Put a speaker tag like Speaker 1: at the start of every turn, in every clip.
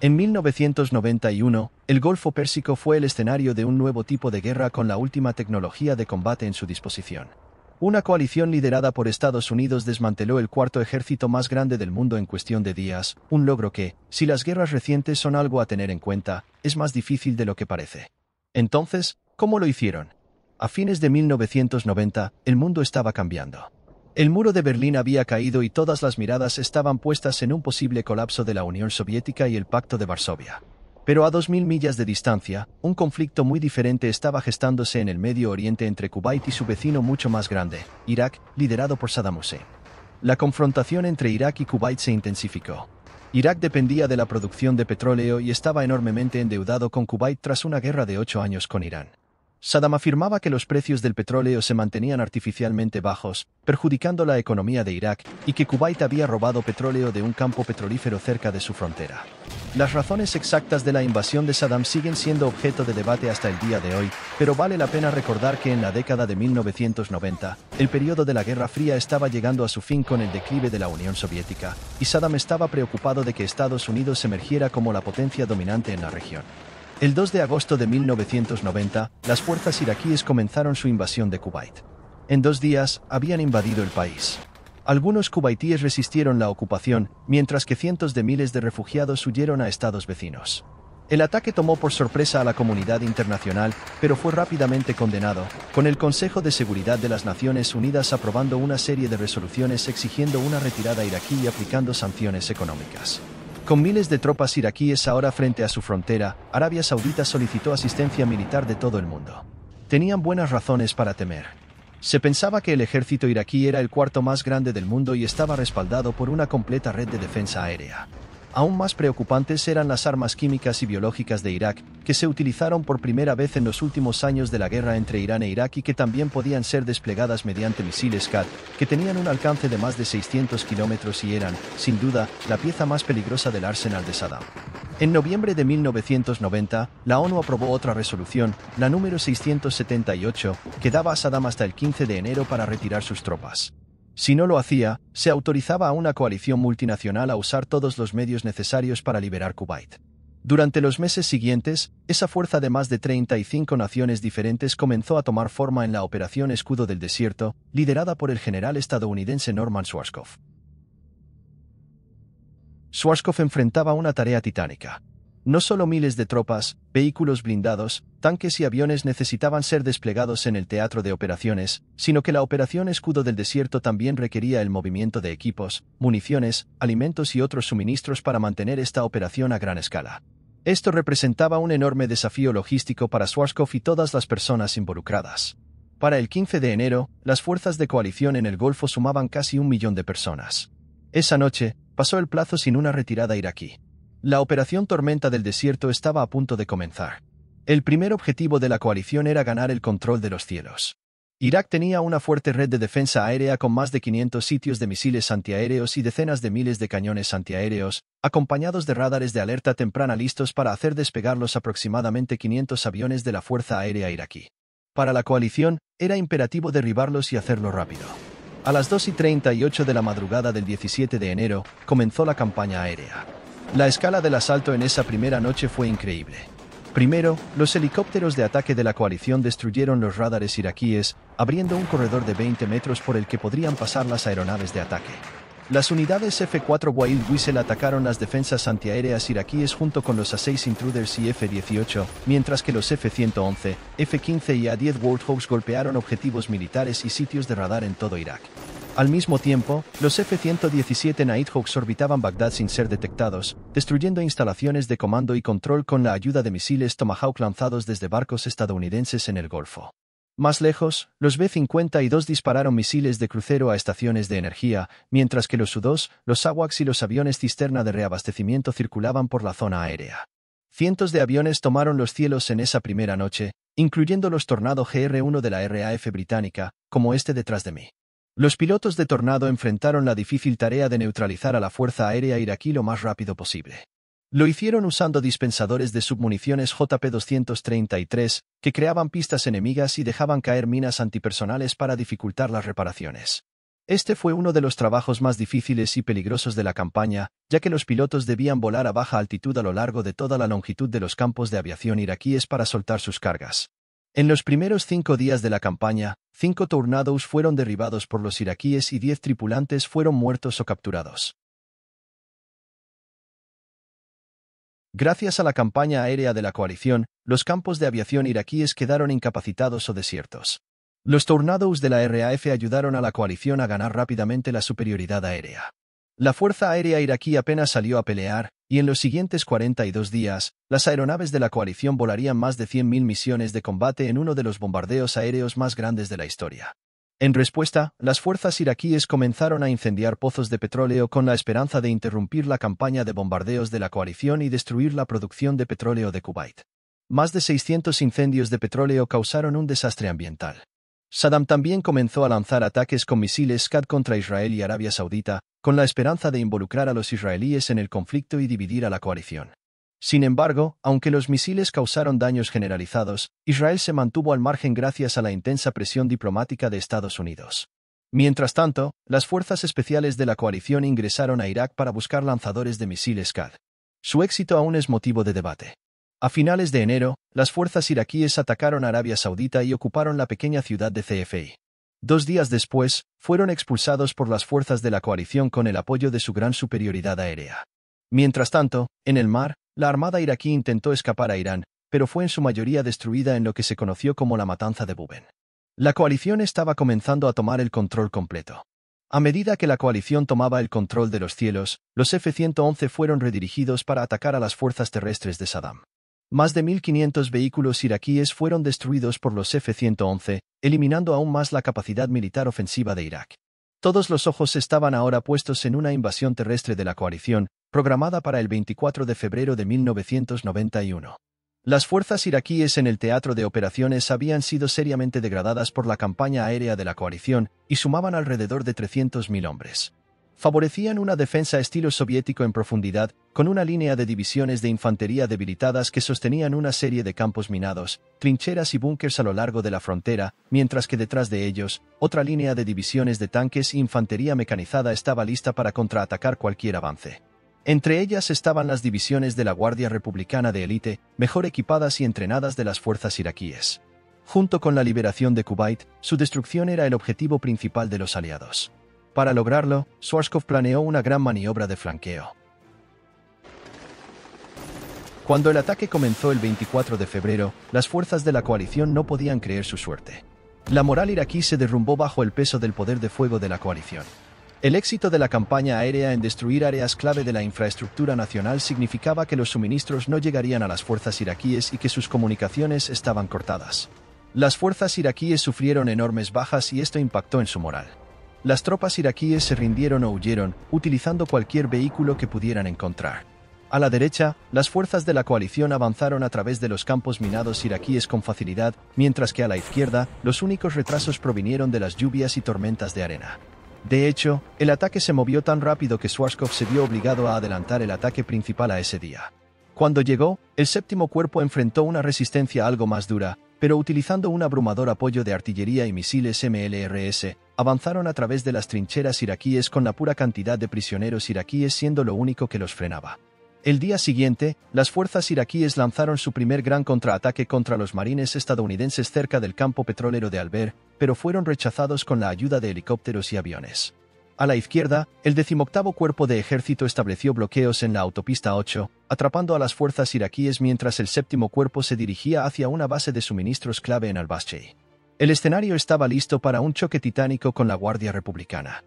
Speaker 1: En 1991, el Golfo Pérsico fue el escenario de un nuevo tipo de guerra con la última tecnología de combate en su disposición. Una coalición liderada por Estados Unidos desmanteló el cuarto ejército más grande del mundo en cuestión de días, un logro que, si las guerras recientes son algo a tener en cuenta, es más difícil de lo que parece. Entonces, ¿cómo lo hicieron? A fines de 1990, el mundo estaba cambiando. El muro de Berlín había caído y todas las miradas estaban puestas en un posible colapso de la Unión Soviética y el Pacto de Varsovia. Pero a 2.000 millas de distancia, un conflicto muy diferente estaba gestándose en el Medio Oriente entre Kuwait y su vecino mucho más grande, Irak, liderado por Saddam Hussein. La confrontación entre Irak y Kuwait se intensificó. Irak dependía de la producción de petróleo y estaba enormemente endeudado con Kuwait tras una guerra de ocho años con Irán. Saddam afirmaba que los precios del petróleo se mantenían artificialmente bajos, perjudicando la economía de Irak, y que Kuwait había robado petróleo de un campo petrolífero cerca de su frontera. Las razones exactas de la invasión de Saddam siguen siendo objeto de debate hasta el día de hoy, pero vale la pena recordar que en la década de 1990, el periodo de la Guerra Fría estaba llegando a su fin con el declive de la Unión Soviética, y Saddam estaba preocupado de que Estados Unidos emergiera como la potencia dominante en la región. El 2 de agosto de 1990, las fuerzas iraquíes comenzaron su invasión de Kuwait. En dos días, habían invadido el país. Algunos kuwaitíes resistieron la ocupación, mientras que cientos de miles de refugiados huyeron a estados vecinos. El ataque tomó por sorpresa a la comunidad internacional, pero fue rápidamente condenado, con el Consejo de Seguridad de las Naciones Unidas aprobando una serie de resoluciones exigiendo una retirada iraquí y aplicando sanciones económicas. Con miles de tropas iraquíes ahora frente a su frontera, Arabia Saudita solicitó asistencia militar de todo el mundo. Tenían buenas razones para temer. Se pensaba que el ejército iraquí era el cuarto más grande del mundo y estaba respaldado por una completa red de defensa aérea. Aún más preocupantes eran las armas químicas y biológicas de Irak, que se utilizaron por primera vez en los últimos años de la guerra entre Irán e Irak y que también podían ser desplegadas mediante misiles CAD, que tenían un alcance de más de 600 kilómetros y eran, sin duda, la pieza más peligrosa del arsenal de Saddam. En noviembre de 1990, la ONU aprobó otra resolución, la número 678, que daba a Saddam hasta el 15 de enero para retirar sus tropas. Si no lo hacía, se autorizaba a una coalición multinacional a usar todos los medios necesarios para liberar Kuwait. Durante los meses siguientes, esa fuerza de más de 35 naciones diferentes comenzó a tomar forma en la Operación Escudo del Desierto, liderada por el general estadounidense Norman Schwarzkopf. Schwarzkopf enfrentaba una tarea titánica, no solo miles de tropas, vehículos blindados, tanques y aviones necesitaban ser desplegados en el teatro de operaciones, sino que la Operación Escudo del Desierto también requería el movimiento de equipos, municiones, alimentos y otros suministros para mantener esta operación a gran escala. Esto representaba un enorme desafío logístico para Schwarzkopf y todas las personas involucradas. Para el 15 de enero, las fuerzas de coalición en el Golfo sumaban casi un millón de personas. Esa noche, pasó el plazo sin una retirada iraquí. La operación Tormenta del Desierto estaba a punto de comenzar. El primer objetivo de la coalición era ganar el control de los cielos. Irak tenía una fuerte red de defensa aérea con más de 500 sitios de misiles antiaéreos y decenas de miles de cañones antiaéreos, acompañados de radares de alerta temprana listos para hacer despegar los aproximadamente 500 aviones de la Fuerza Aérea iraquí. Para la coalición, era imperativo derribarlos y hacerlo rápido. A las 2 y 38 de la madrugada del 17 de enero, comenzó la campaña aérea. La escala del asalto en esa primera noche fue increíble. Primero, los helicópteros de ataque de la coalición destruyeron los radares iraquíes, abriendo un corredor de 20 metros por el que podrían pasar las aeronaves de ataque. Las unidades F-4 Wild Whistle atacaron las defensas antiaéreas iraquíes junto con los A-6 Intruders y F-18, mientras que los F-111, F-15 y A-10 Warthogs golpearon objetivos militares y sitios de radar en todo Irak. Al mismo tiempo, los F-117 Nighthawks orbitaban Bagdad sin ser detectados, destruyendo instalaciones de comando y control con la ayuda de misiles Tomahawk lanzados desde barcos estadounidenses en el Golfo. Más lejos, los B-52 dispararon misiles de crucero a estaciones de energía, mientras que los U-2, los AWACS y los aviones cisterna de reabastecimiento circulaban por la zona aérea. Cientos de aviones tomaron los cielos en esa primera noche, incluyendo los Tornado GR-1 de la RAF británica, como este detrás de mí. Los pilotos de Tornado enfrentaron la difícil tarea de neutralizar a la Fuerza Aérea iraquí lo más rápido posible. Lo hicieron usando dispensadores de submuniciones JP-233, que creaban pistas enemigas y dejaban caer minas antipersonales para dificultar las reparaciones. Este fue uno de los trabajos más difíciles y peligrosos de la campaña, ya que los pilotos debían volar a baja altitud a lo largo de toda la longitud de los campos de aviación iraquíes para soltar sus cargas. En los primeros cinco días de la campaña, cinco tornados fueron derribados por los iraquíes y diez tripulantes fueron muertos o capturados. Gracias a la campaña aérea de la coalición, los campos de aviación iraquíes quedaron incapacitados o desiertos. Los tornados de la RAF ayudaron a la coalición a ganar rápidamente la superioridad aérea. La Fuerza Aérea iraquí apenas salió a pelear, y en los siguientes 42 días, las aeronaves de la coalición volarían más de 100.000 misiones de combate en uno de los bombardeos aéreos más grandes de la historia. En respuesta, las fuerzas iraquíes comenzaron a incendiar pozos de petróleo con la esperanza de interrumpir la campaña de bombardeos de la coalición y destruir la producción de petróleo de Kuwait. Más de 600 incendios de petróleo causaron un desastre ambiental. Saddam también comenzó a lanzar ataques con misiles SCAD contra Israel y Arabia Saudita, con la esperanza de involucrar a los israelíes en el conflicto y dividir a la coalición. Sin embargo, aunque los misiles causaron daños generalizados, Israel se mantuvo al margen gracias a la intensa presión diplomática de Estados Unidos. Mientras tanto, las fuerzas especiales de la coalición ingresaron a Irak para buscar lanzadores de misiles CAD. Su éxito aún es motivo de debate. A finales de enero, las fuerzas iraquíes atacaron Arabia Saudita y ocuparon la pequeña ciudad de CFI. Dos días después, fueron expulsados por las fuerzas de la coalición con el apoyo de su gran superioridad aérea. Mientras tanto, en el mar, la armada iraquí intentó escapar a Irán, pero fue en su mayoría destruida en lo que se conoció como la matanza de Buben. La coalición estaba comenzando a tomar el control completo. A medida que la coalición tomaba el control de los cielos, los F-111 fueron redirigidos para atacar a las fuerzas terrestres de Saddam. Más de 1.500 vehículos iraquíes fueron destruidos por los F-111, eliminando aún más la capacidad militar ofensiva de Irak. Todos los ojos estaban ahora puestos en una invasión terrestre de la coalición, programada para el 24 de febrero de 1991. Las fuerzas iraquíes en el teatro de operaciones habían sido seriamente degradadas por la campaña aérea de la coalición y sumaban alrededor de 300.000 hombres favorecían una defensa estilo soviético en profundidad, con una línea de divisiones de infantería debilitadas que sostenían una serie de campos minados, trincheras y búnkers a lo largo de la frontera, mientras que detrás de ellos, otra línea de divisiones de tanques e infantería mecanizada estaba lista para contraatacar cualquier avance. Entre ellas estaban las divisiones de la Guardia Republicana de Elite, mejor equipadas y entrenadas de las fuerzas iraquíes. Junto con la liberación de Kuwait, su destrucción era el objetivo principal de los aliados. Para lograrlo, Schwarzkopf planeó una gran maniobra de flanqueo. Cuando el ataque comenzó el 24 de febrero, las fuerzas de la coalición no podían creer su suerte. La moral iraquí se derrumbó bajo el peso del poder de fuego de la coalición. El éxito de la campaña aérea en destruir áreas clave de la infraestructura nacional significaba que los suministros no llegarían a las fuerzas iraquíes y que sus comunicaciones estaban cortadas. Las fuerzas iraquíes sufrieron enormes bajas y esto impactó en su moral. Las tropas iraquíes se rindieron o huyeron, utilizando cualquier vehículo que pudieran encontrar. A la derecha, las fuerzas de la coalición avanzaron a través de los campos minados iraquíes con facilidad, mientras que a la izquierda, los únicos retrasos provinieron de las lluvias y tormentas de arena. De hecho, el ataque se movió tan rápido que Schwarzkopf se vio obligado a adelantar el ataque principal a ese día. Cuando llegó, el séptimo cuerpo enfrentó una resistencia algo más dura, pero utilizando un abrumador apoyo de artillería y misiles MLRS, avanzaron a través de las trincheras iraquíes con la pura cantidad de prisioneros iraquíes siendo lo único que los frenaba. El día siguiente, las fuerzas iraquíes lanzaron su primer gran contraataque contra los marines estadounidenses cerca del campo petrolero de Albert, pero fueron rechazados con la ayuda de helicópteros y aviones. A la izquierda, el decimoctavo cuerpo de ejército estableció bloqueos en la autopista 8, atrapando a las fuerzas iraquíes mientras el séptimo cuerpo se dirigía hacia una base de suministros clave en Al-Bashay. El escenario estaba listo para un choque titánico con la Guardia Republicana.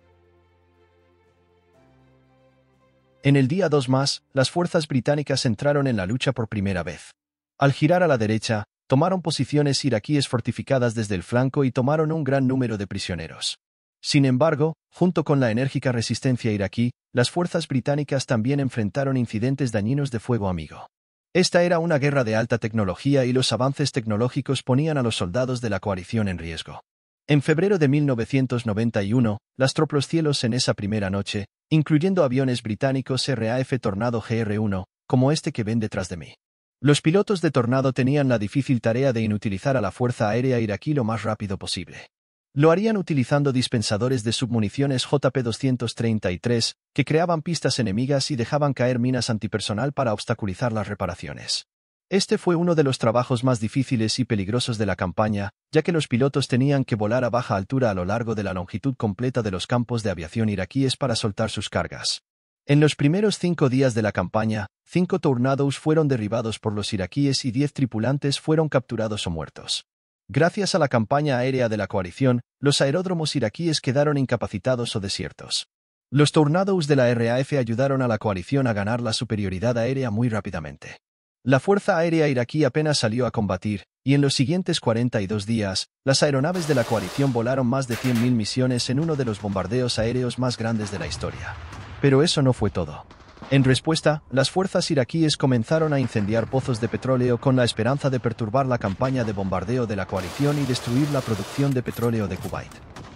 Speaker 1: En el día 2 más, las fuerzas británicas entraron en la lucha por primera vez. Al girar a la derecha, tomaron posiciones iraquíes fortificadas desde el flanco y tomaron un gran número de prisioneros. Sin embargo, junto con la enérgica resistencia iraquí, las fuerzas británicas también enfrentaron incidentes dañinos de fuego amigo. Esta era una guerra de alta tecnología y los avances tecnológicos ponían a los soldados de la coalición en riesgo. En febrero de 1991, las cielos en esa primera noche, incluyendo aviones británicos RAF Tornado GR-1, como este que ven detrás de mí. Los pilotos de Tornado tenían la difícil tarea de inutilizar a la fuerza aérea iraquí lo más rápido posible. Lo harían utilizando dispensadores de submuniciones JP-233, que creaban pistas enemigas y dejaban caer minas antipersonal para obstaculizar las reparaciones. Este fue uno de los trabajos más difíciles y peligrosos de la campaña, ya que los pilotos tenían que volar a baja altura a lo largo de la longitud completa de los campos de aviación iraquíes para soltar sus cargas. En los primeros cinco días de la campaña, cinco tornados fueron derribados por los iraquíes y diez tripulantes fueron capturados o muertos. Gracias a la campaña aérea de la coalición, los aeródromos iraquíes quedaron incapacitados o desiertos. Los tornados de la RAF ayudaron a la coalición a ganar la superioridad aérea muy rápidamente. La Fuerza Aérea iraquí apenas salió a combatir, y en los siguientes 42 días, las aeronaves de la coalición volaron más de 100.000 misiones en uno de los bombardeos aéreos más grandes de la historia. Pero eso no fue todo. En respuesta, las fuerzas iraquíes comenzaron a incendiar pozos de petróleo con la esperanza de perturbar la campaña de bombardeo de la coalición y destruir la producción de petróleo de Kuwait.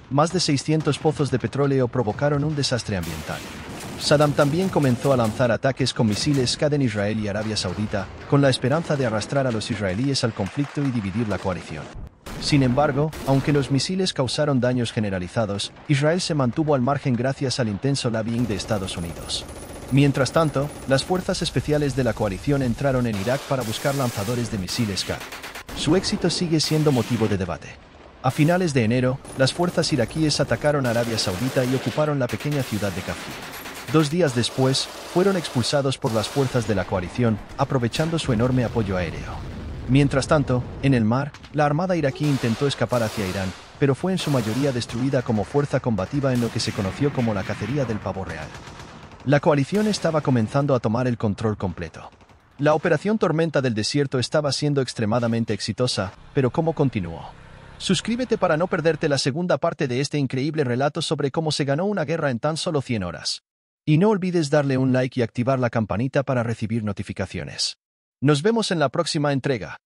Speaker 1: Más de 600 pozos de petróleo provocaron un desastre ambiental. Saddam también comenzó a lanzar ataques con misiles SCAD en Israel y Arabia Saudita, con la esperanza de arrastrar a los israelíes al conflicto y dividir la coalición. Sin embargo, aunque los misiles causaron daños generalizados, Israel se mantuvo al margen gracias al intenso lobbying de Estados Unidos. Mientras tanto, las fuerzas especiales de la coalición entraron en Irak para buscar lanzadores de misiles Scud. Su éxito sigue siendo motivo de debate. A finales de enero, las fuerzas iraquíes atacaron Arabia Saudita y ocuparon la pequeña ciudad de Kafir. Dos días después, fueron expulsados por las fuerzas de la coalición, aprovechando su enorme apoyo aéreo. Mientras tanto, en el mar, la armada iraquí intentó escapar hacia Irán, pero fue en su mayoría destruida como fuerza combativa en lo que se conoció como la cacería del pavo real. La coalición estaba comenzando a tomar el control completo. La operación Tormenta del Desierto estaba siendo extremadamente exitosa, pero ¿cómo continuó? Suscríbete para no perderte la segunda parte de este increíble relato sobre cómo se ganó una guerra en tan solo 100 horas. Y no olvides darle un like y activar la campanita para recibir notificaciones. Nos vemos en la próxima entrega.